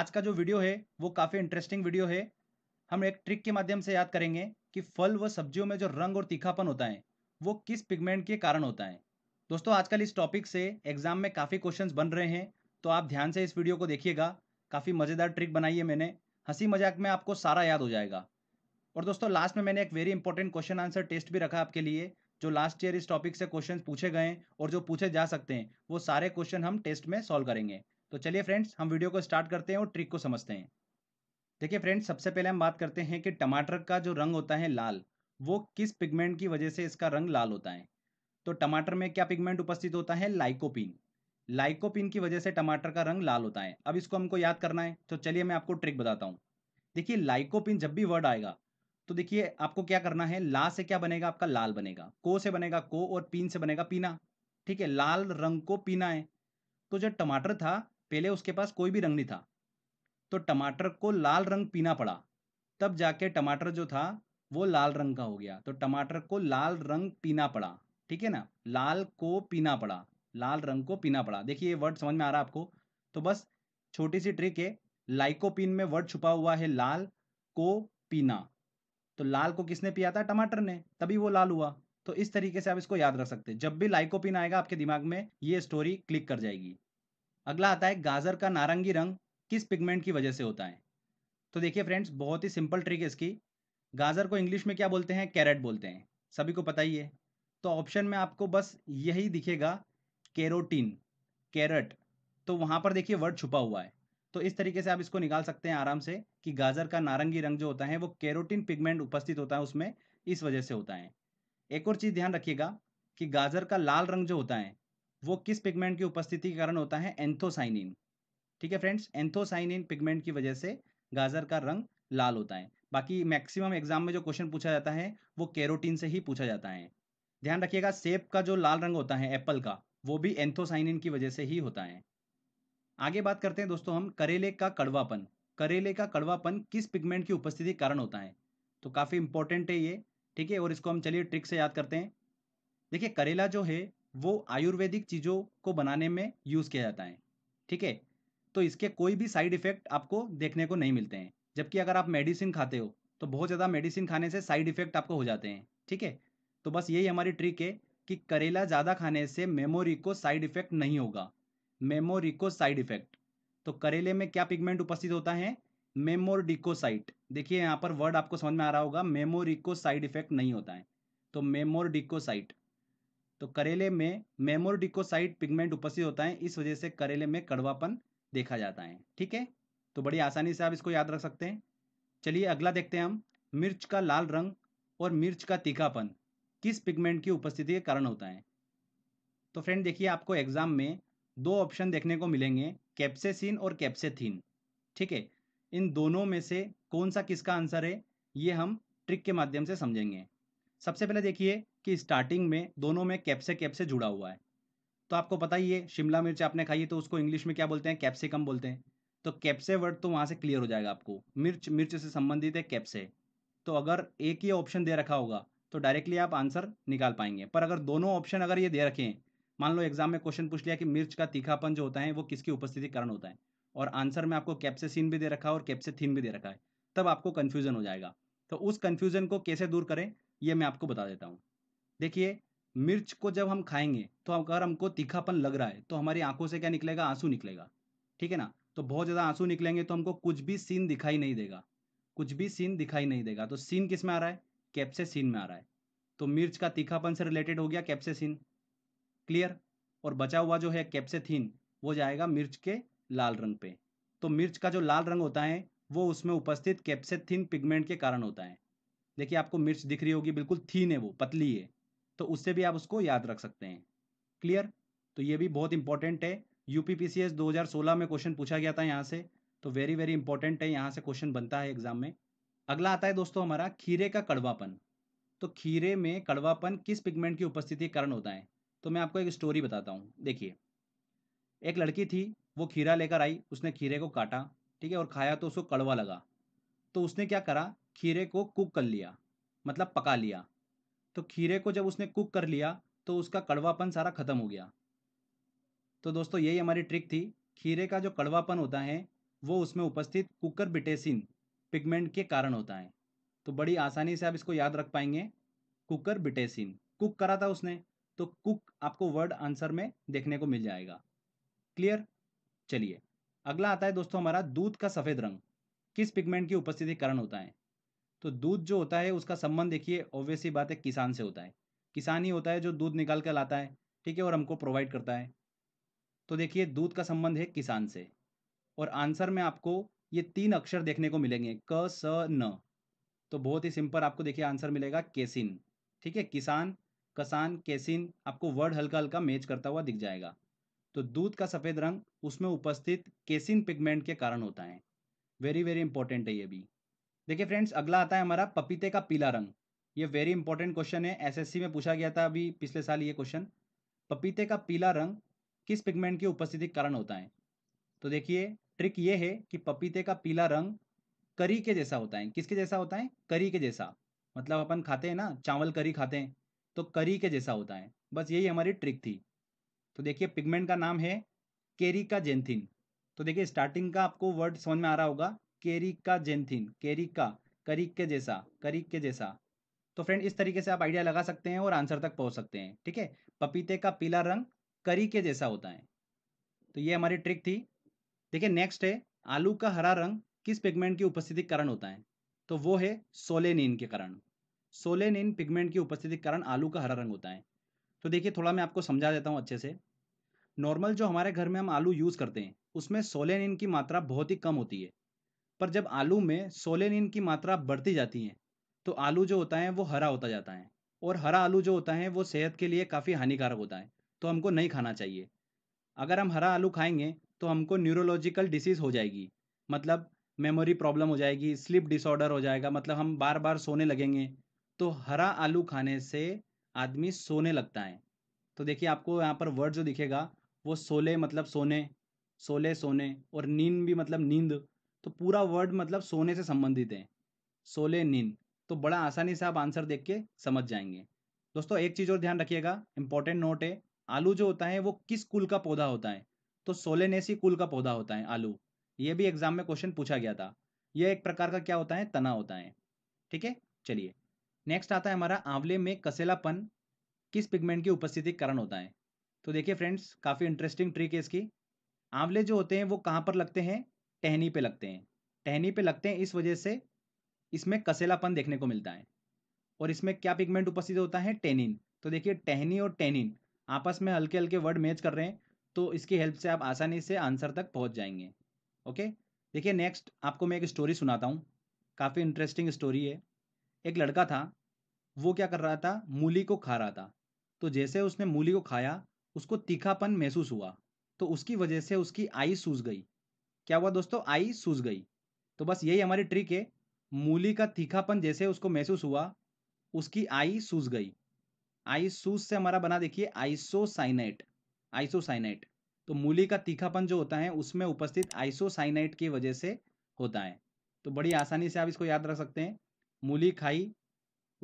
आज का जो वीडियो है वो काफ़ी इंटरेस्टिंग वीडियो है हम एक ट्रिक के माध्यम से याद करेंगे कि फल व सब्जियों में जो रंग और तीखापन होता है वो किस पिगमेंट के कारण होता है दोस्तों आजकल इस टॉपिक से एग्जाम में काफ़ी क्वेश्चन बन रहे हैं तो आप ध्यान से इस वीडियो को देखिएगा काफ़ी मज़ेदार ट्रिक बनाई है मैंने हंसी मजाक में आपको सारा याद हो जाएगा और दोस्तों लास्ट में मैंने एक very important question answer test भी रखा आपके लिए जो लास्ट ईयर इस टॉपिक से क्वेश्चन पूछे गए और जो पूछे जा सकते हैं वो सारे क्वेश्चन हम टेस्ट में सॉल्व करेंगे तो चलिए फ्रेंड्स हम वीडियो को स्टार्ट करते हैं और ट्रिक को समझते हैं देखिए फ्रेंड्स सबसे पहले हम बात करते हैं कि टमाटर का जो रंग होता है लाल वो किस पिगमेंट की वजह से इसका रंग लाल होता है तो टमाटर में क्या पिगमेंट उपस्थित होता है लाइकोपिन लाइकोपिन की वजह से टमाटर का रंग लाल होता है अब इसको हमको याद करना है तो चलिए मैं आपको ट्रिक बताता हूँ देखिए लाइकोपिन जब भी वर्ड आएगा तो देखिए आपको क्या करना है ला से क्या बनेगा आपका लाल बनेगा को से बनेगा को और पीन से बनेगा पीना ठीक है लाल रंग को पीना है तो जो टमाटर था पहले उसके पास कोई भी रंग नहीं था तो टमाटर को लाल रंग पीना पड़ा तब जाके टमाटर जो था वो लाल रंग का हो गया तो टमाटर को लाल रंग पीना पड़ा ठीक है ना लाल को पीना पड़ा लाल रंग को पीना पड़ा देखिए ये वर्ड समझ में आ रहा है आपको तो बस छोटी सी ट्रिक है लाइकोपिन में वर्ड छुपा हुआ है लाल को पीना तो लाल को किसने पिया था टमाटर ने तभी वो लाल हुआ तो इस तरीके से आप इसको याद रख सकते हैं जब भी लाइकोपिन आएगा आपके दिमाग में ये स्टोरी क्लिक कर जाएगी अगला आता है गाजर का नारंगी रंग किस पिगमेंट की वजह से होता है तो देखिए फ्रेंड्स बहुत ही सिंपल ट्रिक है इसकी गाजर को इंग्लिश में क्या बोलते हैं कैरेट बोलते हैं सभी को पता ही है तो ऑप्शन में आपको बस यही दिखेगा कैरोटीन कैरेट तो वहाँ पर देखिए वर्ड छुपा हुआ है तो इस तरीके से आप इसको निकाल सकते हैं आराम से कि गाजर का नारंगी रंग जो होता है वो कैरोटीन पिगमेंट उपस्थित होता है उसमें इस वजह से होता है एक और चीज़ ध्यान रखिएगा कि गाजर का लाल रंग जो होता है वो किस पिगमेंट की उपस्थिति के कारण होता है एंथोसाइनिन ठीक है फ्रेंड्स एंथोसाइनिन पिगमेंट की वजह से गाजर का रंग लाल होता है बाकी मैक्सिमम एग्जाम में जो क्वेश्चन पूछा जाता है वो कैरोटीन से ही पूछा जाता है ध्यान रखिएगा सेब का जो लाल रंग होता है एप्पल का वो भी एंथोसाइनिन की वजह से ही होता है आगे बात करते हैं दोस्तों हम करेले का कड़वापन करेले का कड़वापन किस पिगमेंट की उपस्थिति कारण होता है तो काफ़ी इंपॉर्टेंट है ये ठीक है और इसको हम चलिए ट्रिक से याद करते हैं देखिए करेला जो है वो आयुर्वेदिक चीज़ों को बनाने में यूज़ किया जाता है ठीक है तो इसके कोई भी साइड इफ़ेक्ट आपको देखने को नहीं मिलते हैं जबकि अगर आप मेडिसिन खाते हो तो बहुत ज़्यादा मेडिसिन खाने से साइड इफ़ेक्ट आपको हो जाते हैं ठीक है तो बस यही हमारी ट्रिक है कि करेला ज़्यादा खाने से मेमोरी को साइड इफ़ेक्ट नहीं होगा मेमोरी को साइड इफ़ेक्ट तो करेले में क्या पिगमेंट उपस्थित होता है मेमोरडिकोसाइट देखिए यहाँ पर वर्ड आपको समझ में आ रहा होगा मेमोरिको साइड इफेक्ट नहीं होता है तो मेमोरडिकोसाइट तो करेले में मेमोरडिकोसाइट पिगमेंट उपस्थित होता है इस वजह से करेले में कड़वापन देखा जाता है ठीक है तो बड़ी आसानी से आप इसको याद रख सकते हैं चलिए अगला देखते हैं हम मिर्च का लाल रंग और मिर्च का तीखापन किस पिगमेंट की उपस्थिति के कारण होता है तो फ्रेंड देखिए आपको एग्जाम में दो ऑप्शन देखने को मिलेंगे कैप्सेसिन और कैप्सेथिन ठीक है इन दोनों में से कौन सा किसका आंसर है ये हम ट्रिक के माध्यम से समझेंगे सबसे पहले देखिए कि स्टार्टिंग में दोनों में कैप्से कैप्से जुड़ा हुआ है तो आपको पता ही है शिमला मिर्च आपने खाई है तो उसको इंग्लिश में क्या बोलते हैं कैप्सिकम बोलते हैं तो कैप्से वर्ड तो वहाँ से क्लियर हो जाएगा आपको मिर्च मिर्च से संबंधित है कैप्से तो अगर एक ही ऑप्शन दे रखा होगा तो डायरेक्टली आप आंसर निकाल पाएंगे पर अगर दोनों ऑप्शन अगर ये दे रखे हैं मान लो एग्जाम में क्वेश्चन पूछ लिया कि मिर्च का तीखापन जो होता है वो किसकी उपस्थिति कारण होता है और आंसर में आपको सीन भी दे रखा है और थीन भी दे रखा है तब आपको कन्फ्यूजन हो जाएगा तो उस कन्फ्यूजन को कैसे दूर करें ये मैं आपको बता देता हूँ देखिए मिर्च को जब हम खाएंगे तो अगर हमको तीखापन लग रहा है तो हमारी आंखों से क्या निकलेगा आंसू निकलेगा ठीक है ना तो बहुत ज़्यादा आंसू निकलेंगे तो हमको कुछ भी सीन दिखाई नहीं देगा कुछ भी सीन दिखाई नहीं देगा तो सीन किस में आ रहा है कैप्से सीन में आ रहा है तो मिर्च का तीखापन से रिलेटेड हो गया कैप्से सीन क्लियर और बचा हुआ जो है कैप्से थीन वो जाएगा मिर्च के लाल रंग पे तो मिर्च का जो लाल रंग होता है वो उसमें उपस्थित थीन पिगमेंट के कारण होता है देखिए आपको मिर्च दिख रही होगी बिल्कुल थीन है वो पतली है तो उससे भी आप उसको याद रख सकते हैं क्लियर तो ये भी बहुत इंपॉर्टेंट है U P P C S दो हज़ार सोलह में क्वेश्चन पूछा गया था यहाँ से तो वेरी वेरी इंपॉर्टेंट है यहाँ से क्वेश्चन बनता है एग्जाम में अगला आता है दोस्तों हमारा खीरे का कड़वापन तो खीरे में कड़वापन किस पिगमेंट की उपस्थिति कारण होता है तो मैं आपको एक स्टोरी बताता हूँ देखिए एक लड़की थी वो खीरा लेकर आई उसने खीरे को काटा ठीक है और खाया तो उसको कड़वा लगा तो उसने क्या करा खीरे को कुक कर लिया मतलब पका लिया तो खीरे को जब उसने कुक कर लिया तो उसका कड़वापन सारा ख़त्म हो गया तो दोस्तों यही हमारी ट्रिक थी खीरे का जो कड़वापन होता है वो उसमें उपस्थित कुकर बिटेसिन पिगमेंट के कारण होता है तो बड़ी आसानी से आप इसको याद रख पाएंगे कुकर बिटेसिन कुक करा था उसने तो कुक आपको वर्ड आंसर में देखने को मिल जाएगा क्लियर चलिए अगला आता है दोस्तों हमारा दूध का सफ़ेद रंग किस पिगमेंट की उपस्थिति कारण होता है तो दूध जो होता है उसका संबंध देखिए ऑब्वियसली बात है किसान से होता है किसान ही होता है जो दूध निकाल कर लाता है ठीक है और हमको प्रोवाइड करता है तो देखिए दूध का संबंध है किसान से और आंसर में आपको ये तीन अक्षर देखने को मिलेंगे क स न तो बहुत ही सिंपल आपको देखिए आंसर मिलेगा केसिन ठीक है किसान कसान केसिन आपको वर्ड हल्का हल्का मैच करता हुआ दिख जाएगा तो दूध का सफ़ेद रंग उसमें उपस्थित केसिन पिगमेंट के कारण होता है वेरी वेरी इंपॉर्टेंट है ये भी देखिए फ्रेंड्स अगला आता है हमारा पपीते का पीला रंग ये वेरी इंपॉर्टेंट क्वेश्चन है एसएससी में पूछा गया था अभी पिछले साल ये क्वेश्चन पपीते का पीला रंग किस पिगमेंट की उपस्थिति के कारण होता है तो देखिए ट्रिक ये है कि पपीते का पीला रंग करी के जैसा होता है किसके जैसा होता है करी के जैसा मतलब अपन खाते हैं ना चावल करी खाते हैं तो करी के जैसा होता है बस यही हमारी ट्रिक थी तो देखिए पिगमेंट का नाम है केरी का जेंथिन तो देखिए स्टार्टिंग का आपको वर्ड समझ में आ रहा होगा केरिका जेंथिन केरिका करिक के जैसा करिक के जैसा तो फ्रेंड इस तरीके से आप आइडिया लगा सकते हैं और आंसर तक पहुंच सकते हैं ठीक है पपीते का पीला रंग करी के जैसा होता है तो ये हमारी ट्रिक थी देखिए नेक्स्ट है आलू का हरा रंग किस पिगमेंट की उपस्थिति कारण होता है तो वो है सोलेनिन के कारण सोलेनिन पिगमेंट की उपस्थिति के कारण आलू का हरा रंग होता है तो देखिए थोड़ा मैं आपको समझा देता हूँ अच्छे से नॉर्मल जो हमारे घर में हम आलू यूज़ करते हैं उसमें सोलेनिन की मात्रा बहुत ही कम होती है पर जब आलू में सोलेनिन की मात्रा बढ़ती जाती है तो आलू जो होता है वो हरा होता जाता है और हरा आलू जो होता है वो सेहत के लिए काफ़ी हानिकारक होता है तो हमको नहीं खाना चाहिए अगर हम हरा आलू खाएंगे तो हमको न्यूरोलॉजिकल डिसीज़ हो जाएगी मतलब मेमोरी प्रॉब्लम हो जाएगी स्लिप डिसऑर्डर हो जाएगा मतलब हम बार बार सोने लगेंगे तो हरा आलू खाने से आदमी सोने लगता है तो देखिए आपको यहाँ पर वर्ड जो दिखेगा वो सोले मतलब सोने सोले सोने और नींद भी मतलब नींद तो पूरा वर्ड मतलब सोने से संबंधित है सोले नींद तो बड़ा आसानी से आप आंसर देख के समझ जाएंगे दोस्तों एक चीज़ और ध्यान रखिएगा इंपॉर्टेंट नोट है आलू जो होता है वो किस कुल का पौधा होता है तो सोलेनेसी कुल का पौधा होता है आलू ये भी एग्जाम में क्वेश्चन पूछा गया था यह एक प्रकार का क्या होता है तना होता है ठीक है चलिए नेक्स्ट आता है हमारा आंवले में कसेलापन किस पिगमेंट की उपस्थिति कारण होता है तो देखिए फ्रेंड्स काफ़ी इंटरेस्टिंग ट्रिक है इसकी आंवले जो होते हैं वो कहाँ पर लगते हैं टहनी पे लगते हैं टहनी पे लगते हैं इस वजह से इसमें कसेलापन देखने को मिलता है और इसमें क्या पिगमेंट उपस्थित होता है टेनिन तो देखिए टहनी और टेनिन आपस में हल्के हल्के वर्ड मैच कर रहे हैं तो इसकी हेल्प से आप आसानी से आंसर तक पहुंच जाएंगे ओके देखिए नेक्स्ट आपको मैं एक स्टोरी सुनाता हूँ काफ़ी इंटरेस्टिंग स्टोरी है एक लड़का था वो क्या कर रहा था मूली को खा रहा था तो जैसे उसने मूली को खाया उसको तीखापन महसूस हुआ तो उसकी वजह से उसकी आई सूज गई क्या हुआ दोस्तों आई सूज गई तो बस यही हमारी ट्रिक है मूली का तीखापन जैसे उसको महसूस हुआ उसकी आई सूज गई आई सूज से हमारा बना देखिए आइसोसाइनाइट आइसोसाइनाइट तो मूली का तीखापन जो होता है उसमें उपस्थित आइसोसाइनाइट की वजह से होता है तो बड़ी आसानी से आप इसको याद रख सकते हैं मूली खाई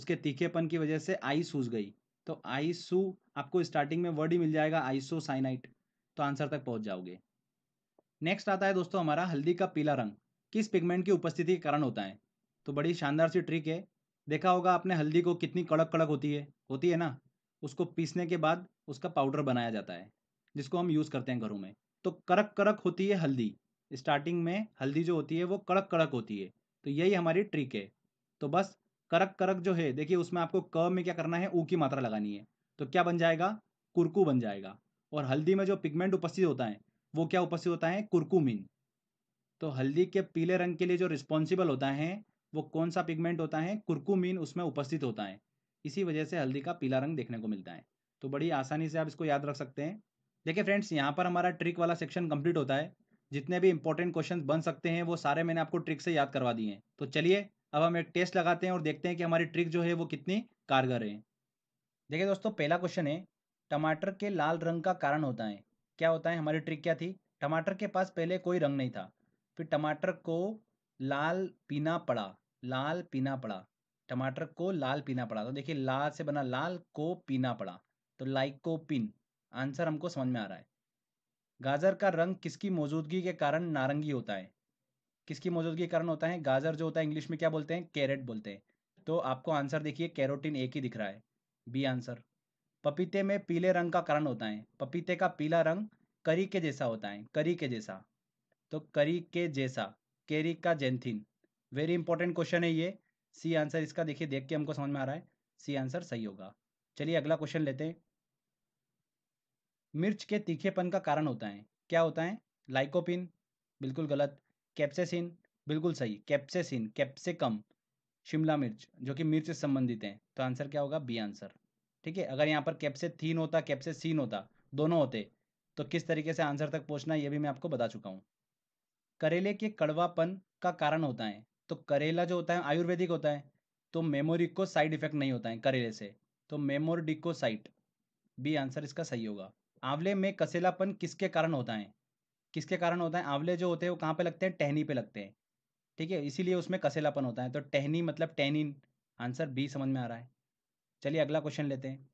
उसके तीखेपन की वजह से आई सूज गई तो आईसो आपको स्टार्टिंग में वर्ड ही मिल जाएगा आईसो साइनाइट तो आंसर तक पहुंच जाओगे नेक्स्ट आता है दोस्तों हमारा हल्दी का पीला रंग किस पिगमेंट की उपस्थिति के कारण होता है तो बड़ी शानदार सी ट्रिक है देखा होगा आपने हल्दी को कितनी कड़क कड़क होती है होती है ना उसको पीसने के बाद उसका पाउडर बनाया जाता है जिसको हम यूज़ करते हैं घरों में तो कड़क कड़क होती है हल्दी स्टार्टिंग में हल्दी जो होती है वो कड़क कड़क होती है तो यही हमारी ट्रिक है तो बस करक करक जो है देखिए उसमें आपको क में क्या करना है ऊ की मात्रा लगानी है तो क्या बन जाएगा कुरकू बन जाएगा और हल्दी में जो पिगमेंट उपस्थित होता है वो क्या उपस्थित होता है कुरकुमिन तो हल्दी के पीले रंग के लिए जो रिस्पॉन्सिबल होता है वो कौन सा पिगमेंट होता है कुरकुमिन उसमें उपस्थित होता है इसी वजह से हल्दी का पीला रंग देखने को मिलता है तो बड़ी आसानी से आप इसको याद रख सकते हैं देखिए फ्रेंड्स यहाँ पर हमारा ट्रिक वाला सेक्शन कंप्लीट होता है जितने भी इंपॉर्टेंट क्वेश्चन बन सकते हैं वो सारे मैंने आपको ट्रिक से याद करवा दिए हैं तो चलिए अब हम एक टेस्ट लगाते हैं और देखते हैं कि हमारी ट्रिक जो है वो कितनी कारगर है देखिए दोस्तों पहला क्वेश्चन है टमाटर के लाल रंग का कारण होता है क्या होता है हमारी ट्रिक क्या थी टमाटर के पास पहले कोई रंग नहीं था फिर टमाटर को लाल पीना पड़ा लाल पीना पड़ा टमाटर को लाल पीना पड़ा तो देखिए लाल से बना लाल को पीना पड़ा तो लाइक को पिन आंसर हमको समझ में आ रहा है गाजर का रंग किसकी मौजूदगी के कारण नारंगी होता है किसकी मौजूदगी कारण होता है गाजर जो होता है इंग्लिश में क्या बोलते हैं कैरेट बोलते हैं तो आपको आंसर देखिए कैरोटीन एक ही दिख रहा है बी आंसर पपीते में पीले रंग का कारण होता है पपीते का पीला रंग करी के जैसा होता है करी के जैसा तो करी के जैसा केरी का जेंथिन वेरी इंपॉर्टेंट क्वेश्चन है ये सी आंसर इसका देखिए देख के हमको समझ में आ रहा है सी आंसर सही होगा चलिए अगला क्वेश्चन लेते हैं मिर्च के तीखेपन का कारण होता है क्या होता है लाइकोपिन बिल्कुल गलत कैप्सेसिन बिल्कुल सही कैप्सेसिन कैप्सिकम शिमला मिर्च जो कि मिर्च से संबंधित है तो आंसर क्या होगा बी आंसर ठीक है अगर यहाँ पर थीन होता कैप्से सीन होता दोनों होते तो किस तरीके से आंसर तक पहुँचना ये भी मैं आपको बता चुका हूँ करेले के कड़वापन का कारण होता है तो करेला जो होता है आयुर्वेदिक होता है तो मेमोरिको को साइड इफेक्ट नहीं होता है करेले से तो मेमोरडिकोसाइट बी आंसर इसका सही होगा आंवले में कसेलापन किसके कारण होता है किसके कारण होता है आंवले जो होते हैं वो कहाँ पे लगते हैं टहनी पे लगते हैं ठीक है इसीलिए उसमें कसेलापन होता है तो टहनी मतलब टहनी आंसर बी समझ में आ रहा है चलिए अगला क्वेश्चन लेते हैं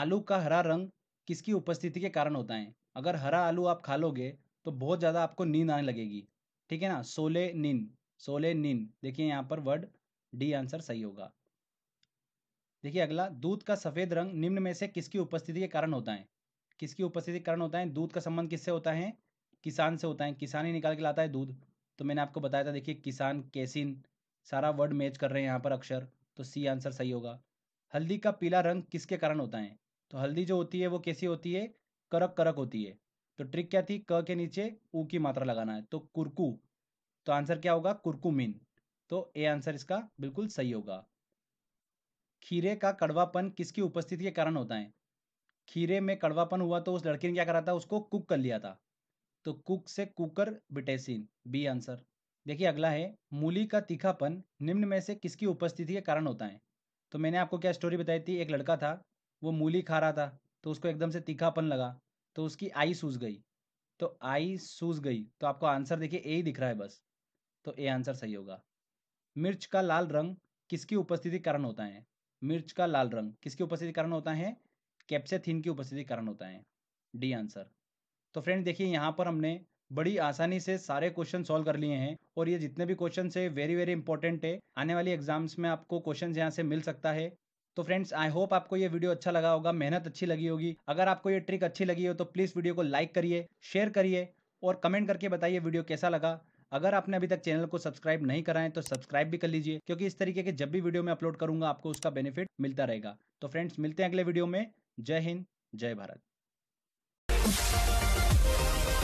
आलू का हरा रंग किसकी उपस्थिति के कारण होता है अगर हरा आलू आप खा लोगे तो बहुत ज़्यादा आपको नींद आने लगेगी ठीक है ना सोले नींद सोले नींद देखिए यहाँ पर वर्ड डी आंसर सही होगा देखिए अगला दूध का सफ़ेद रंग निम्न में से किसकी उपस्थिति के कारण होता है किसकी उपस्थिति के कारण होता है दूध का संबंध किससे होता है किसान से होता है किसान ही निकाल के लाता है दूध तो मैंने आपको बताया था देखिए किसान कैसिन सारा वर्ड मैच कर रहे हैं यहाँ पर अक्षर तो सी आंसर सही होगा हल्दी का पीला रंग किसके कारण होता है तो हल्दी जो होती है वो कैसी होती है करक करक होती है तो ट्रिक क्या थी क के नीचे ऊ की मात्रा लगाना है तो कुरकू तो आंसर क्या होगा कुरकुमिन तो ए आंसर इसका बिल्कुल सही होगा खीरे का कड़वापन किसकी उपस्थिति के कारण होता है खीरे में कड़वापन हुआ तो उस लड़की ने क्या करा था उसको कुक कर लिया था तो कुक से कुकर बिटेसिन बी आंसर देखिए अगला है मूली का तीखापन निम्न में से किसकी उपस्थिति के कारण होता है तो मैंने आपको क्या स्टोरी बताई थी एक लड़का था वो मूली खा रहा था तो उसको एकदम से तीखापन लगा तो उसकी आई सूज गई तो आई सूज गई तो आपको आंसर देखिए ए ही दिख रहा है बस तो ए आंसर सही होगा मिर्च का लाल रंग किसकी उपस्थिति कारण होता है मिर्च का लाल रंग किसकी उपस्थिति कारण होता है कैप्सेथिन की उपस्थिति कारण होता है डी आंसर तो फ्रेंड देखिए यहाँ पर हमने बड़ी आसानी से सारे क्वेश्चन सॉल्व कर लिए हैं और ये जितने भी क्वेश्चन है वेरी वेरी इंपॉर्टेंट है आने वाली एग्जाम्स में आपको क्वेश्चन यहाँ से मिल सकता है तो फ्रेंड्स आई होप आपको ये वीडियो अच्छा लगा होगा मेहनत अच्छी लगी होगी अगर आपको ये ट्रिक अच्छी लगी हो तो प्लीज़ वीडियो को लाइक करिए शेयर करिए और कमेंट करके बताइए वीडियो कैसा लगा अगर आपने अभी तक चैनल को सब्सक्राइब नहीं कराएं तो सब्सक्राइब भी कर लीजिए क्योंकि इस तरीके के जब भी वीडियो मैं अपलोड करूंगा आपको उसका बेनिफिट मिलता रहेगा तो फ्रेंड्स मिलते हैं अगले वीडियो में जय हिंद जय भारत